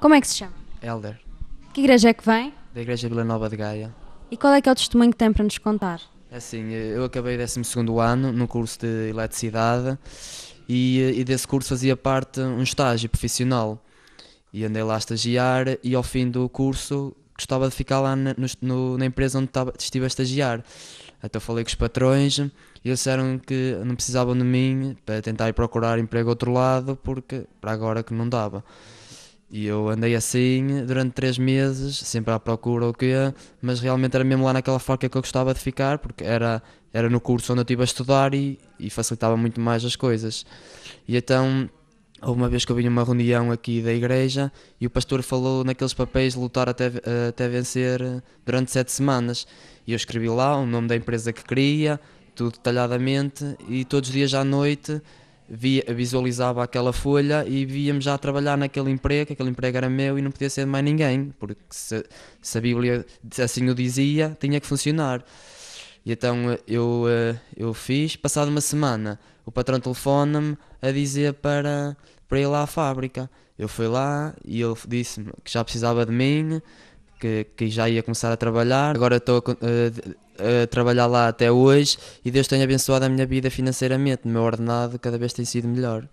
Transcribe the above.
Como é que se chama? Elder. Que igreja é que vem? Da Igreja Vila Nova de Gaia. E qual é que é o testemunho que tem para nos contar? É assim, eu acabei 12 ano no curso de eletricidade e, eh, e desse curso fazia parte um estágio profissional. E andei lá a estagiar e ao fim do curso gostava de ficar lá na, no, na empresa onde estava, estive a estagiar. Até falei com os patrões e eles disseram que não precisavam de mim para tentar ir procurar emprego outro lado, porque para agora que não dava. E eu andei assim durante três meses, sempre à procura o quê, mas realmente era mesmo lá naquela forca que eu gostava de ficar, porque era, era no curso onde eu estive a estudar e, e facilitava muito mais as coisas. E então, houve uma vez que eu vim a uma reunião aqui da igreja e o pastor falou naqueles papéis de lutar até, até vencer durante sete semanas. E eu escrevi lá o nome da empresa que queria, tudo detalhadamente, e todos os dias à noite via, visualizava aquela folha e víamos já a trabalhar naquele emprego, aquele emprego era meu e não podia ser de mais ninguém, porque se, se a Bíblia assim o dizia, tinha que funcionar. E então eh, eu, eh, eu fiz, passada uma semana, o patrão telefona-me a dizer para, para ir lá à fábrica. Eu fui lá e ele disse-me que já precisava de mim, que, que já ia começar a trabalhar. Agora estou eh, a trabalhar lá até hoje e Deus tem abençoado a minha vida financeiramente. O meu ordenado cada vez tem sido melhor.